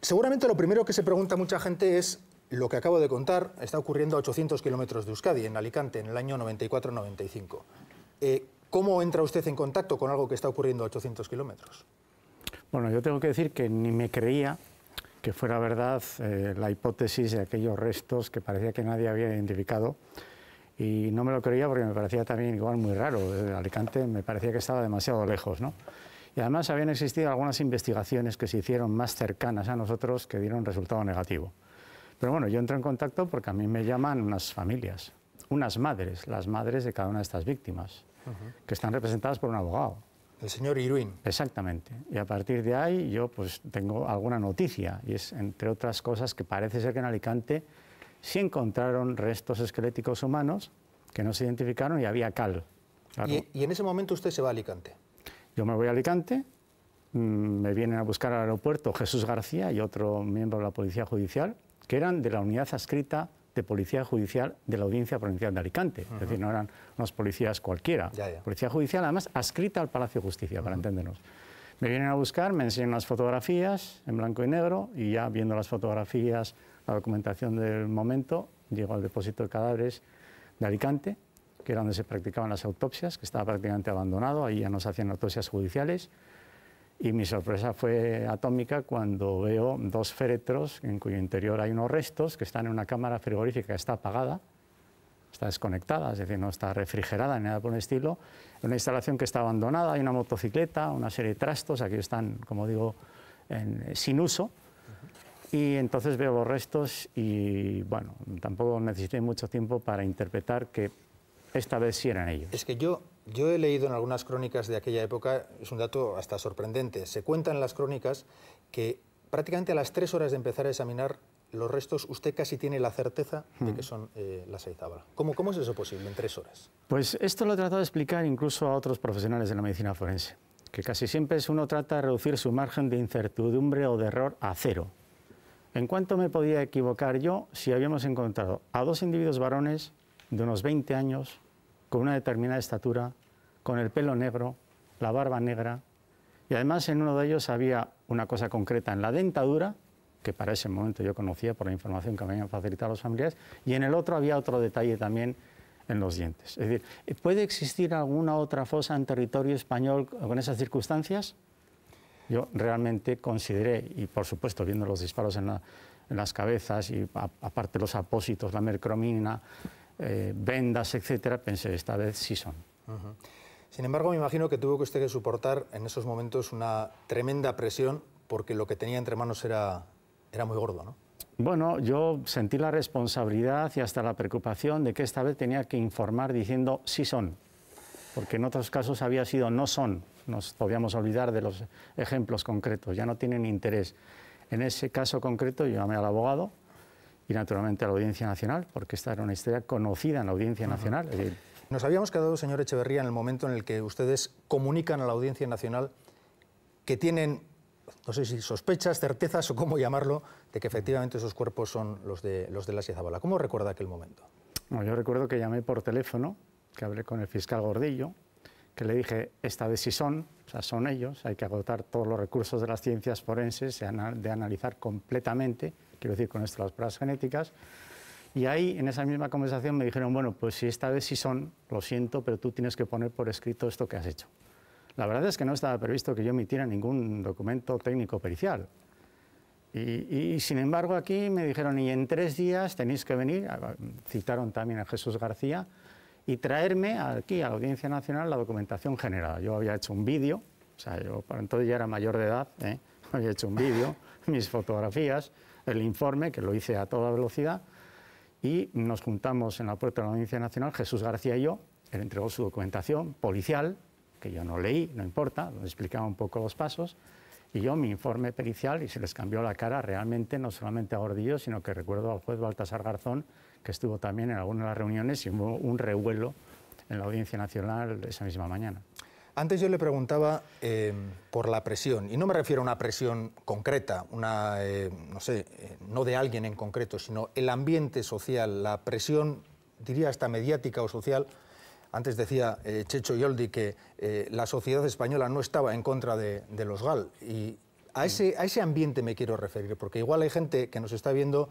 Seguramente lo primero que se pregunta mucha gente es lo que acabo de contar está ocurriendo a 800 kilómetros de Euskadi, en Alicante, en el año 94-95. Eh, ¿Cómo entra usted en contacto con algo que está ocurriendo a 800 kilómetros? Bueno, yo tengo que decir que ni me creía que fuera verdad eh, la hipótesis de aquellos restos que parecía que nadie había identificado. Y no me lo creía porque me parecía también igual muy raro. Eh, Alicante me parecía que estaba demasiado lejos, ¿no? Y además habían existido algunas investigaciones que se hicieron más cercanas a nosotros que dieron resultado negativo. Pero bueno, yo entro en contacto porque a mí me llaman unas familias, unas madres, las madres de cada una de estas víctimas, que están representadas por un abogado. El señor Irwin. Exactamente. Y a partir de ahí yo pues tengo alguna noticia, y es entre otras cosas que parece ser que en Alicante sí encontraron restos esqueléticos humanos que no se identificaron y había cal. ¿Y, y en ese momento usted se va a Alicante. Yo me voy a Alicante, mm, me vienen a buscar al aeropuerto Jesús García y otro miembro de la Policía Judicial, que eran de la unidad adscrita de Policía Judicial de la Audiencia Provincial de Alicante. Es decir, no eran unos policías cualquiera. Policía Judicial, además, adscrita al Palacio de Justicia, para entendernos. Me vienen a buscar, me enseñan las fotografías en blanco y negro y ya viendo las fotografías, la documentación del momento, llego al depósito de cadáveres de Alicante que era donde se practicaban las autopsias, que estaba prácticamente abandonado, ahí ya no se hacían autopsias judiciales. Y mi sorpresa fue atómica cuando veo dos féretros en cuyo interior hay unos restos que están en una cámara frigorífica que está apagada, está desconectada, es decir, no está refrigerada ni nada por el estilo. Una instalación que está abandonada, hay una motocicleta, una serie de trastos, aquí están, como digo, sin uso. Y entonces veo los restos y, bueno, tampoco necesité mucho tiempo para interpretar que esta vez sí eran ellos. Es que yo, he leído en algunas crónicas de aquella época, es un dato hasta sorprendente, se cuentan las crónicas que prácticamente a las tres horas de empezar a examinar los restos, usted casi tiene la certeza de que hmm. son eh, las Aizábala. ¿Cómo, ¿Cómo es eso posible en tres horas? Pues esto lo he tratado de explicar incluso a otros profesionales de la medicina forense, que casi siempre uno trata de reducir su margen de incertidumbre o de error a cero. ¿En cuánto me podía equivocar yo si habíamos encontrado a dos individuos varones de unos 20 años, con una determinada estatura, con el pelo negro, la barba negra, y además en uno de ellos había una cosa concreta en la dentadura, que para ese momento yo conocía por la información que me habían facilitado los familiares, y en el otro había otro detalle también en los dientes. Es decir, ¿puede existir alguna otra fosa en territorio español con esas circunstancias? Yo realmente consideré, y por supuesto viendo los disparos en, las cabezas y aparte los apósitos, la mercromina, eh, vendas, etcétera, pensé, esta vez sí son. Sin embargo, me imagino que tuvo que usted que soportar en esos momentos una tremenda presión porque lo que tenía entre manos era, era muy gordo, ¿no? Bueno, yo sentí la responsabilidad y hasta la preocupación de que esta vez tenía que informar diciendo sí son, porque en otros casos había sido no son, nos podíamos olvidar de los ejemplos concretos, ya no tienen interés. En ese caso concreto yo llamé al abogado, y naturalmente a la Audiencia Nacional, porque esta era una historia conocida en la Audiencia Nacional. Nos habíamos quedado, señor Echeverría, en el momento en el que ustedes comunican a la Audiencia Nacional que tienen, no sé si sospechas, certezas o cómo llamarlo, de que efectivamente esos cuerpos son los de, los de la Zabala. ¿Cómo recuerda aquel momento? Bueno, yo recuerdo que llamé por teléfono, que hablé con el fiscal Gordillo, que le dije, esta vez si son, o sea, son ellos, hay que agotar todos los recursos de las ciencias forenses, de analizar completamente quiero decir con esto las pruebas genéticas. Y ahí, en esa misma conversación, me dijeron, bueno, pues si esta vez sí son, lo siento, pero tú tienes que poner por escrito esto que has hecho. La verdad es que no estaba previsto que yo emitiera ningún documento técnico pericial. Y, sin embargo aquí me dijeron, y en tres días tenéis que venir, citaron también a Jesús García, y traerme aquí a la Audiencia Nacional la documentación generada. Yo había hecho un vídeo, o sea, yo para entonces ya era mayor de edad, ¿eh? había hecho un vídeo, mis fotografías, el informe, que lo hice a toda velocidad, y nos juntamos en la puerta de la Audiencia Nacional, Jesús García y yo, él entregó su documentación policial, que yo no leí, no importa, nos explicaba un poco los pasos, y yo mi informe pericial y se les cambió la cara realmente, no solamente a Gordillo, sino que recuerdo al juez Baltasar Garzón, que estuvo también en alguna de las reuniones y hubo un revuelo en la Audiencia Nacional esa misma mañana. Antes yo le preguntaba eh, por la presión, y no me refiero a una presión concreta, una, eh, no sé, eh, no de alguien en concreto, sino el ambiente social, la presión, diría hasta mediática o social. Antes decía Checho Yoldi que la sociedad española no estaba en contra de, los GAL, y a ese, a ese ambiente me quiero referir, porque igual hay gente que nos está viendo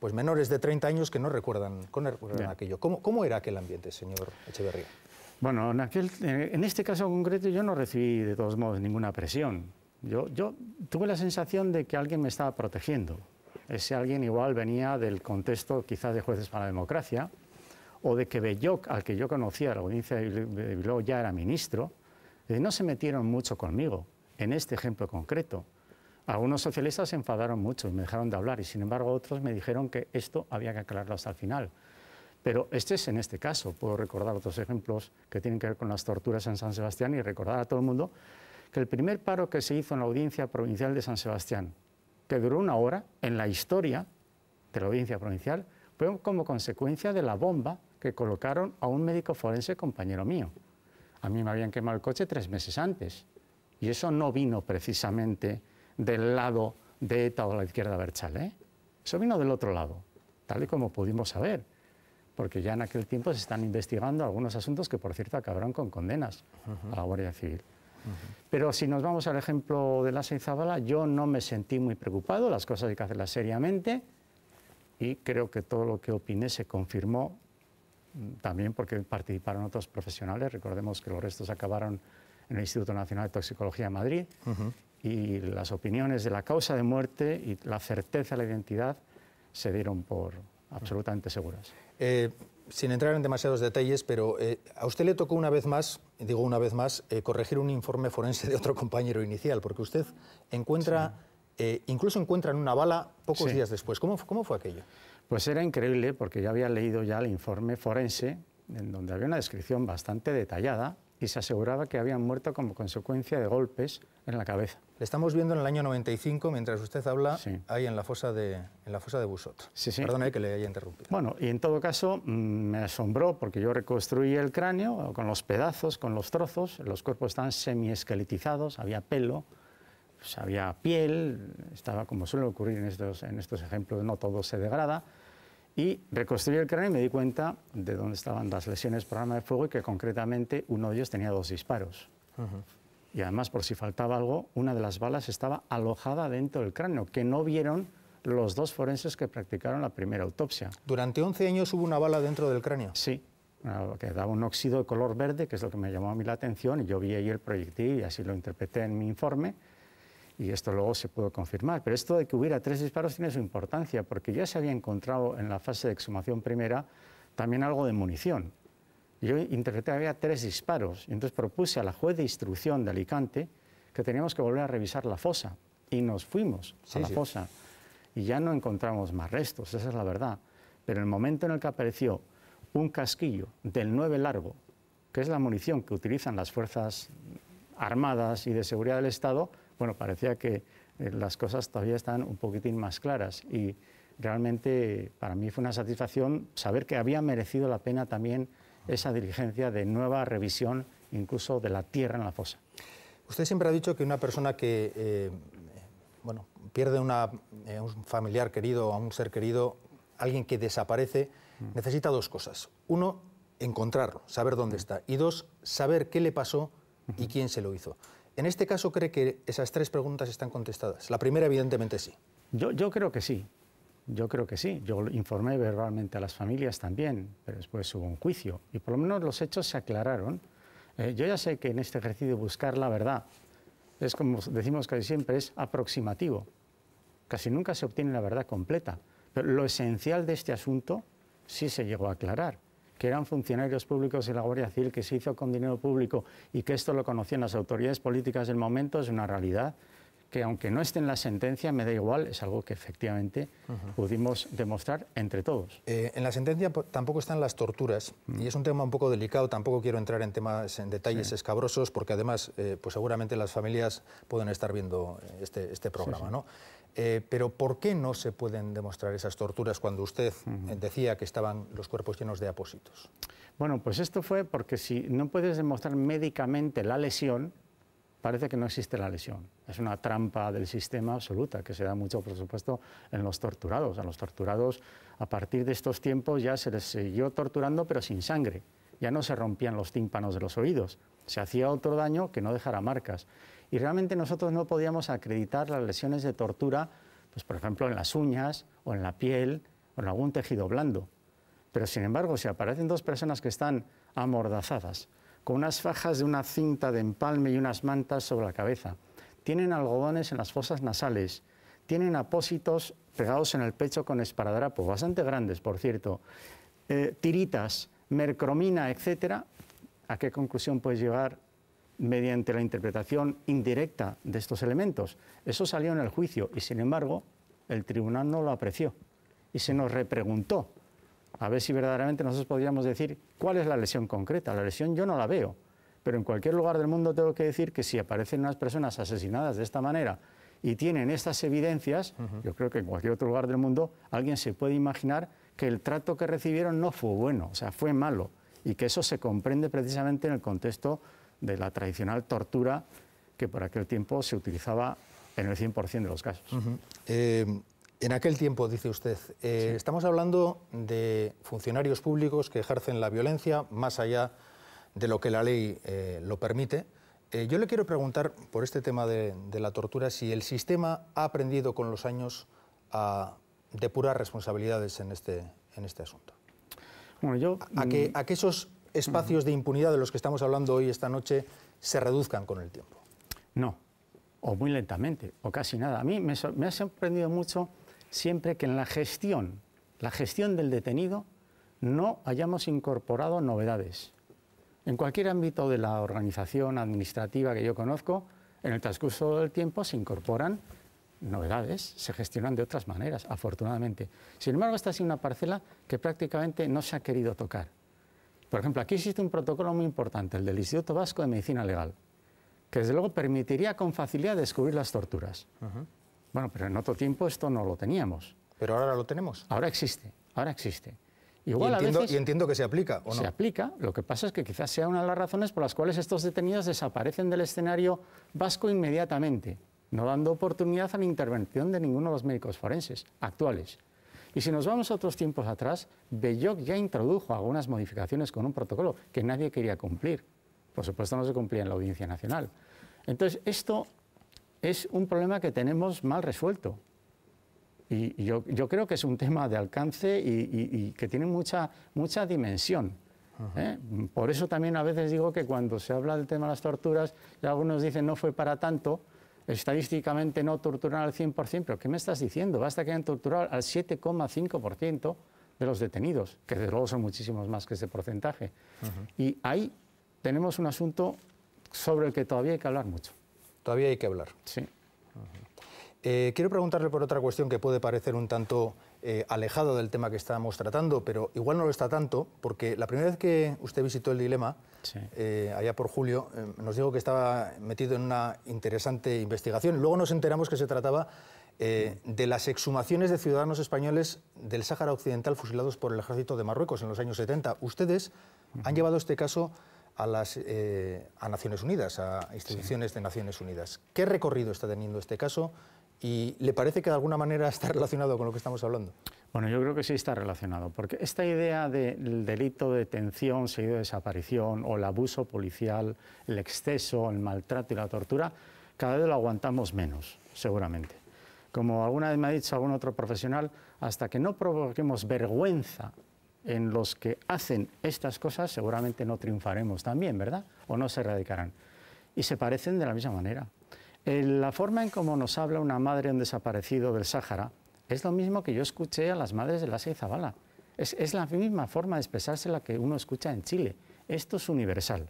pues menores de 30 años que no recuerdan, no aquello. ¿Cómo, ¿Cómo, era aquel ambiente, señor Echeverría? Bueno, en, este caso concreto yo no recibí de todos modos ninguna presión. Yo, tuve la sensación de que alguien me estaba protegiendo. Ese alguien igual venía del contexto quizás de jueces para la democracia o de que Belloc, al que yo conocía, la audiencia de ya era ministro, eh, no se metieron mucho conmigo en este ejemplo concreto. Algunos socialistas se enfadaron mucho y me dejaron de hablar y sin embargo otros me dijeron que esto había que aclararlo hasta el final. Pero este es en este caso. Puedo recordar otros ejemplos que tienen que ver con las torturas en San Sebastián y recordar a todo el mundo que el primer paro que se hizo en la audiencia provincial de San Sebastián, que duró una hora en la historia de la audiencia provincial, fue como consecuencia de la bomba que colocaron a un médico forense compañero mío. A mí me habían quemado el coche tres meses antes. Y eso no vino precisamente del lado de ETA o la izquierda Berchal. ¿eh? Eso vino del otro lado, tal y como pudimos saber porque ya en aquel tiempo se están investigando algunos asuntos que, por cierto, acabaron con condenas a la Guardia Civil. Pero si nos vamos al ejemplo de la y yo no me sentí muy preocupado, las cosas hay que hacerlas seriamente y creo que todo lo que opiné se confirmó mm, también porque participaron otros profesionales. Recordemos que los restos acabaron en el Instituto Nacional de Toxicología de Madrid y las opiniones de la causa de muerte y la certeza de la identidad se dieron por, absolutamente seguras. Eh, sin entrar en demasiados detalles, pero eh, a usted le tocó una vez más, digo una vez más, eh, corregir un informe forense de otro compañero inicial, porque usted encuentra, incluso encuentra en una bala pocos días después. ¿Cómo, ¿Cómo fue aquello? Pues era increíble porque ya había leído ya el informe forense, en donde había una descripción bastante detallada y se aseguraba que habían muerto como consecuencia de golpes en la cabeza. Le estamos viendo en el año 95, mientras usted habla, ahí en la fosa de, en la fosa de Busot. Sí, que le haya interrumpido. Bueno, y en todo caso mm, me asombró porque yo reconstruí el cráneo con los pedazos, con los trozos, los cuerpos estaban semiesqueletizados, había pelo, pues, había piel, estaba como suele ocurrir en estos, en estos ejemplos, no todo se degrada, y reconstruí el cráneo y me di cuenta de dónde estaban las lesiones por arma de fuego y que concretamente uno de ellos tenía dos disparos. Y además, por si faltaba algo, una de las balas estaba alojada dentro del cráneo, que no vieron los dos forenses que practicaron la primera autopsia. ¿Durante 11 años hubo una bala dentro del cráneo? Sí, que daba un óxido de color verde, que es lo que me llamó a mí la atención, y yo vi ahí el proyectil y así lo interpreté en mi informe y esto luego se pudo confirmar, pero esto de que hubiera tres disparos tiene su importancia, porque ya se había encontrado en la fase de exhumación primera también algo de munición. Yo interpreté que había tres disparos, y entonces propuse a la juez de instrucción de Alicante que teníamos que volver a revisar la fosa, y nos fuimos a la fosa, y ya no encontramos más restos, esa es la verdad. Pero en el momento en el que apareció un casquillo del 9 largo, que es la munición que utilizan las fuerzas armadas y de seguridad del Estado, bueno, parecía que eh, las cosas todavía están un poquitín más claras y realmente para mí fue una satisfacción saber que había merecido la pena también esa diligencia de nueva revisión incluso de la tierra en la fosa. Usted siempre ha dicho que una persona que eh, pierde a eh, un familiar querido o un ser querido, alguien que desaparece, mm. necesita dos cosas. Uno, encontrarlo, saber dónde mm. está. Y dos, saber qué le pasó y quién se lo hizo. En este caso, ¿cree que esas tres preguntas están contestadas? La primera, evidentemente, sí. Yo, creo que sí. Yo creo que sí. Yo informé verbalmente a las familias también, pero después hubo un juicio y por lo menos los hechos se aclararon. Eh, yo ya sé que en este ejercicio buscar la verdad es como decimos casi siempre, es aproximativo. Casi nunca se obtiene la verdad completa. Pero lo esencial de este asunto sí se llegó a aclarar que eran funcionarios públicos de la Guardia Civil, que se hizo con dinero público y que esto lo conocían las autoridades políticas del momento, es una realidad que aunque no esté en la sentencia, me da igual, es algo que efectivamente pudimos demostrar entre todos. Eh, en la sentencia tampoco están las torturas, mm. y es un tema un poco delicado, tampoco quiero entrar en temas, en detalles escabrosos, porque además, eh, pues seguramente las familias pueden estar viendo este, este programa, ¿no? Eh, pero ¿por qué no se pueden demostrar esas torturas cuando usted decía que estaban los cuerpos llenos de apósitos? Bueno, pues esto fue porque si no puedes demostrar médicamente la lesión, parece que no existe la lesión. Es una trampa del sistema absoluta que se da mucho, por supuesto, en los torturados. A los torturados, a partir de estos tiempos, ya se les siguió torturando, pero sin sangre. Ya no se rompían los tímpanos de los oídos. Se hacía otro daño que no dejara marcas y realmente nosotros no podíamos acreditar las lesiones de tortura, pues por ejemplo en las uñas o en la piel o en algún tejido blando. Pero sin embargo, si aparecen dos personas que están amordazadas, con unas fajas de una cinta de empalme y unas mantas sobre la cabeza, tienen algodones en las fosas nasales, tienen apósitos pegados en el pecho con esparadrapos, bastante grandes, por cierto, eh, tiritas, mercromina, etcétera, ¿a qué conclusión puedes llegar mediante la interpretación indirecta de estos elementos. Eso salió en el juicio y, sin embargo, el tribunal no lo apreció y se nos repreguntó a ver si verdaderamente nosotros podríamos decir cuál es la lesión concreta. La lesión yo no la veo, pero en cualquier lugar del mundo tengo que decir que si aparecen unas personas asesinadas de esta manera y tienen estas evidencias, yo creo que en cualquier otro lugar del mundo alguien se puede imaginar que el trato que recibieron no fue bueno, o sea, fue malo, y que eso se comprende precisamente en el contexto de la tradicional tortura que por aquel tiempo se utilizaba en el 100% de los casos. Eh, en aquel tiempo, dice usted, eh, estamos hablando de funcionarios públicos que ejercen la violencia más allá de lo que la ley eh, lo permite. yo le quiero preguntar por este tema de, la tortura, si el sistema ha aprendido con los años a depurar responsabilidades en este, en este asunto. Bueno, yo, a, que, a mm, espacios de impunidad de los que estamos hablando hoy, esta noche, se reduzcan con el tiempo. No, o muy lentamente, o casi nada. A mí me, ha sorprendido mucho siempre que en la gestión, la gestión del detenido, no hayamos incorporado novedades. En cualquier ámbito de la organización administrativa que yo conozco, en el transcurso del tiempo se incorporan novedades, se gestionan de otras maneras, afortunadamente. Sin embargo, esta ha una parcela que prácticamente no se ha querido tocar. Por ejemplo, aquí existe un protocolo muy importante, el del Instituto Vasco de Medicina Legal, que desde luego permitiría con facilidad descubrir las torturas. Bueno, pero en otro tiempo esto no lo teníamos. Pero ahora lo tenemos. Ahora existe, ahora existe. y, entiendo, y entiendo que se aplica, ¿o no? Se aplica, lo que pasa es que quizás sea una de las razones por las cuales estos detenidos desaparecen del escenario vasco inmediatamente, no dando oportunidad a la intervención de ninguno de los médicos forenses actuales. Y si nos vamos a otros tiempos atrás, Belloc ya introdujo algunas modificaciones con un protocolo que nadie quería cumplir. Por supuesto, no se cumplía en la Audiencia Nacional. Entonces, esto es un problema que tenemos mal resuelto. Y, yo, creo que es un tema de alcance y, que tiene mucha, dimensión. ¿eh? Por eso también a veces digo que cuando se habla del tema de las torturas, algunos dicen no fue para tanto, estadísticamente no torturar al 100%, pero ¿qué me estás diciendo? Basta que hayan torturado al 7,5% de los detenidos, que desde luego son muchísimos más que ese porcentaje. Y ahí tenemos un asunto sobre el que todavía hay que hablar mucho. Todavía hay que hablar. Sí. Eh, quiero preguntarle por otra cuestión que puede parecer un tanto eh, alejado del tema que estamos tratando, pero igual no lo está tanto, porque la primera vez que usted visitó el dilema, eh, allá por julio, nos dijo que estaba metido en una interesante investigación. Luego nos enteramos que se trataba de las exhumaciones de ciudadanos españoles del Sáhara Occidental fusilados por el ejército de Marruecos en los años 70. Ustedes han llevado este caso a, las, Naciones Unidas, a instituciones de Naciones Unidas. ¿Qué recorrido está teniendo este caso ¿Y le parece que de alguna manera está relacionado con lo que estamos hablando? Bueno, yo creo que sí está relacionado, porque esta idea del delito de detención seguido de desaparición o el abuso policial, el exceso, el maltrato y la tortura, cada vez lo aguantamos menos, seguramente. Como alguna vez me ha dicho algún otro profesional, hasta que no provoquemos vergüenza en los que hacen estas cosas, seguramente no triunfaremos también, ¿verdad? O no se erradicarán. Y se parecen de la misma manera la forma en cómo nos habla una madre un desaparecido del Sáhara es lo mismo que yo escuché a las madres de la Seizabala. Es, es la misma forma de expresarse la que uno escucha en Chile. Esto es universal.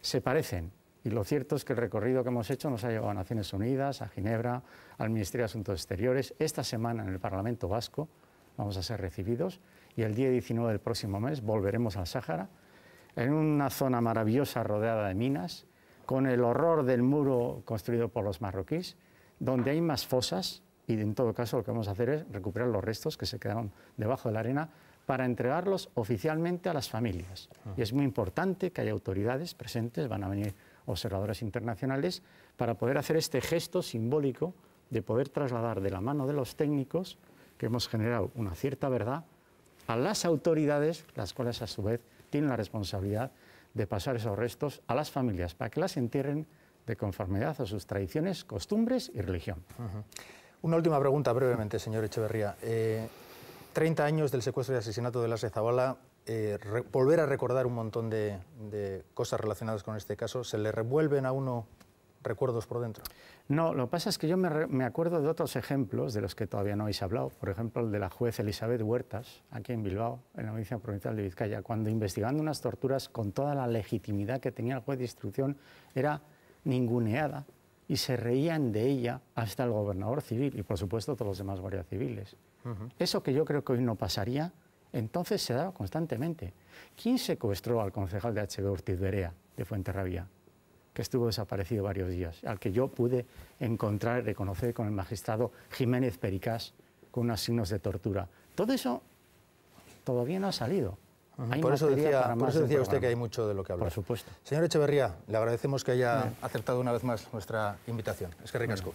Se parecen. Y lo cierto es que el recorrido que hemos hecho nos ha llevado a Naciones Unidas, a Ginebra, al Ministerio de Asuntos Exteriores. Esta semana en el Parlamento Vasco vamos a ser recibidos y el día 19 del próximo mes volveremos al Sáhara, en una zona maravillosa rodeada de minas, con el horror del muro construido por los marroquíes, donde hay más fosas, y en todo caso lo que vamos a hacer es recuperar los restos que se quedaron debajo de la arena para entregarlos oficialmente a las familias. Ah. Y es muy importante que haya autoridades presentes, van a venir observadores internacionales, para poder hacer este gesto simbólico de poder trasladar de la mano de los técnicos que hemos generado una cierta verdad a las autoridades, las cuales a su vez tienen la responsabilidad de pasar esos restos a las familias para que las entierren de conformidad a sus tradiciones, costumbres y religión. Una última pregunta brevemente, señor Echeverría. Eh, treinta 30 años del secuestro y asesinato de Lázaro Zabala, eh, volver a recordar un montón de, cosas relacionadas con este caso, ¿se le revuelven a uno recuerdos por dentro. No, lo que pasa es que yo me, acuerdo de otros ejemplos de los que todavía no habéis hablado. Por ejemplo, el de la juez Elizabeth Huertas, aquí en Bilbao, en la Audiencia Provincial de Vizcaya, cuando investigando unas torturas con toda la legitimidad que tenía el juez de instrucción, era ninguneada y se reían de ella hasta el gobernador civil y, por supuesto, todos los demás guardias civiles. Eso que yo creo que hoy no pasaría, entonces se daba constantemente. ¿Quién secuestró al concejal de HB Ortiz Berea de Fuenterrabía? que estuvo desaparecido varios días, al que yo pude encontrar y reconocer con el magistrado Jiménez Pericas con unos signos de tortura. Todo eso todavía no ha salido. por eso decía, usted que hay mucho de lo que hablar. Por supuesto. Señor Echeverría, le agradecemos que haya acertado aceptado una vez más nuestra invitación. Es que ricasco.